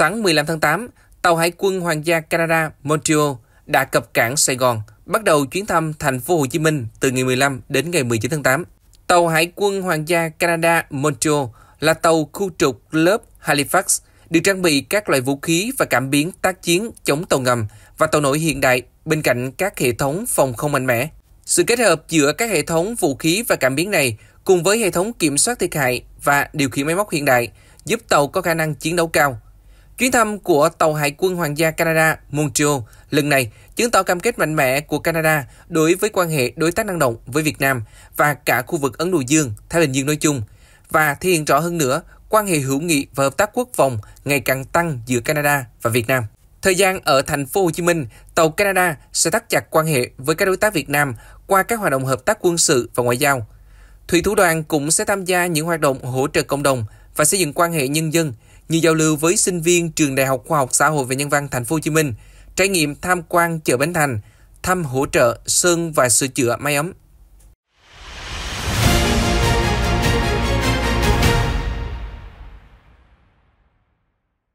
Sáng 15 tháng 8, tàu Hải quân Hoàng gia Canada Montreal đã cập cảng Sài Gòn, bắt đầu chuyến thăm thành phố Hồ Chí Minh từ ngày 15 đến ngày 19 tháng 8. Tàu Hải quân Hoàng gia Canada Montreal là tàu khu trục lớp Halifax, được trang bị các loại vũ khí và cảm biến tác chiến chống tàu ngầm và tàu nổi hiện đại bên cạnh các hệ thống phòng không mạnh mẽ. Sự kết hợp giữa các hệ thống vũ khí và cảm biến này cùng với hệ thống kiểm soát thiệt hại và điều khiển máy móc hiện đại giúp tàu có khả năng chiến đấu cao – Chuyến thăm của tàu Hải quân Hoàng gia Canada Montreal lần này chứng tỏ cam kết mạnh mẽ của Canada đối với quan hệ đối tác năng động với Việt Nam và cả khu vực Ấn Độ Dương, Thái Bình Dương nói chung, và thể hiện rõ hơn nữa quan hệ hữu nghị và hợp tác quốc phòng ngày càng tăng giữa Canada và Việt Nam. Thời gian ở thành phố Hồ Chí Minh, tàu Canada sẽ thắt chặt quan hệ với các đối tác Việt Nam qua các hoạt động hợp tác quân sự và ngoại giao. Thủy thủ đoàn cũng sẽ tham gia những hoạt động hỗ trợ cộng đồng và xây dựng quan hệ nhân dân như giao lưu với sinh viên trường Đại học Khoa học Xã hội và Nhân văn Thành phố Hồ Chí Minh, trải nghiệm tham quan chợ Bến Thành, thăm hỗ trợ sơn và sửa chữa máy ấm